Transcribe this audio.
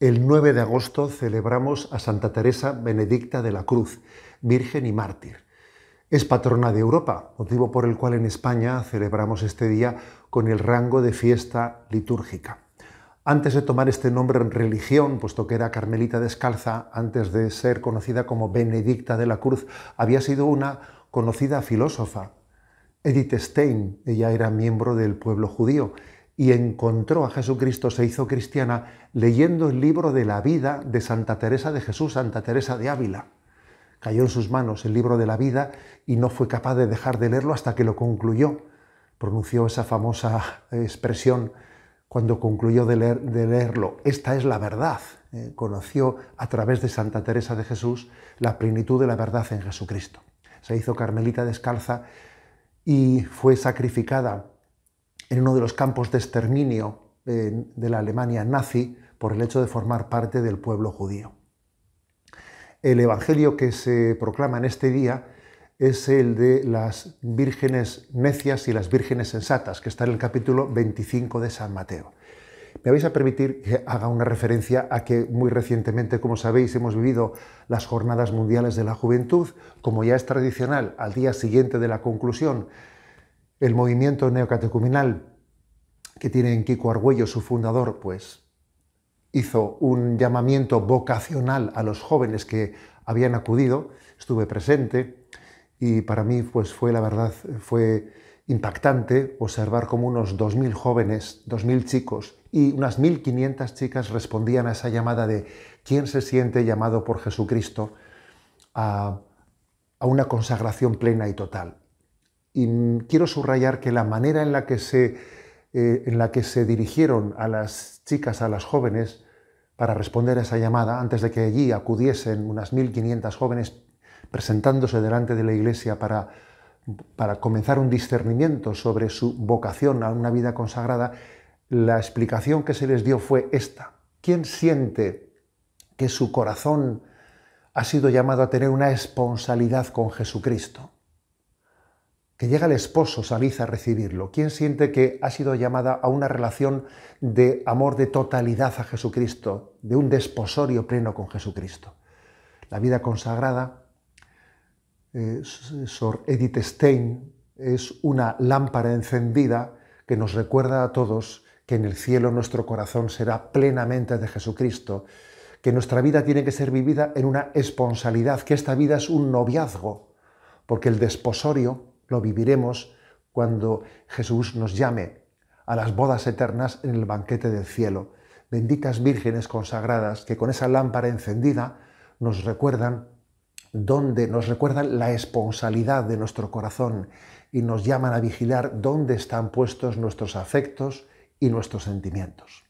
El 9 de agosto celebramos a Santa Teresa Benedicta de la Cruz, Virgen y Mártir. Es patrona de Europa, motivo por el cual en España celebramos este día con el rango de fiesta litúrgica. Antes de tomar este nombre en religión, puesto que era Carmelita Descalza, antes de ser conocida como Benedicta de la Cruz, había sido una conocida filósofa, Edith Stein. Ella era miembro del pueblo judío y encontró a Jesucristo, se hizo cristiana leyendo el libro de la vida de Santa Teresa de Jesús, Santa Teresa de Ávila. Cayó en sus manos el libro de la vida y no fue capaz de dejar de leerlo hasta que lo concluyó. Pronunció esa famosa expresión cuando concluyó de, leer, de leerlo. Esta es la verdad. ¿eh? conoció a través de Santa Teresa de Jesús la plenitud de la verdad en Jesucristo. Se hizo carmelita descalza y fue sacrificada en uno de los campos de exterminio eh, de la Alemania nazi por el hecho de formar parte del pueblo judío. El Evangelio que se proclama en este día es el de las vírgenes necias y las vírgenes sensatas, que está en el capítulo 25 de San Mateo. Me vais a permitir que haga una referencia a que muy recientemente, como sabéis, hemos vivido las Jornadas Mundiales de la Juventud, como ya es tradicional, al día siguiente de la conclusión el movimiento neocatecuminal que tiene en Kiko Argüello, su fundador, pues hizo un llamamiento vocacional a los jóvenes que habían acudido, estuve presente y para mí pues fue la verdad, fue impactante observar cómo unos 2.000 jóvenes, 2.000 chicos y unas 1.500 chicas respondían a esa llamada de ¿quién se siente llamado por Jesucristo a, a una consagración plena y total? Y quiero subrayar que la manera en la que se, eh, en la que se dirigieron a las chicas, a las jóvenes, para responder a esa llamada, antes de que allí acudiesen unas 1.500 jóvenes presentándose delante de la iglesia para, para comenzar un discernimiento sobre su vocación a una vida consagrada, la explicación que se les dio fue esta. ¿Quién siente que su corazón ha sido llamado a tener una esponsalidad con Jesucristo? que llega el esposo, saliza a recibirlo? ¿Quién siente que ha sido llamada a una relación de amor de totalidad a Jesucristo, de un desposorio pleno con Jesucristo? La vida consagrada, eh, Sor Edith Stein, es una lámpara encendida que nos recuerda a todos que en el cielo nuestro corazón será plenamente de Jesucristo, que nuestra vida tiene que ser vivida en una esponsalidad, que esta vida es un noviazgo, porque el desposorio lo viviremos cuando Jesús nos llame a las bodas eternas en el banquete del cielo. Benditas vírgenes consagradas que con esa lámpara encendida nos recuerdan dónde nos recuerdan la esponsalidad de nuestro corazón y nos llaman a vigilar dónde están puestos nuestros afectos y nuestros sentimientos.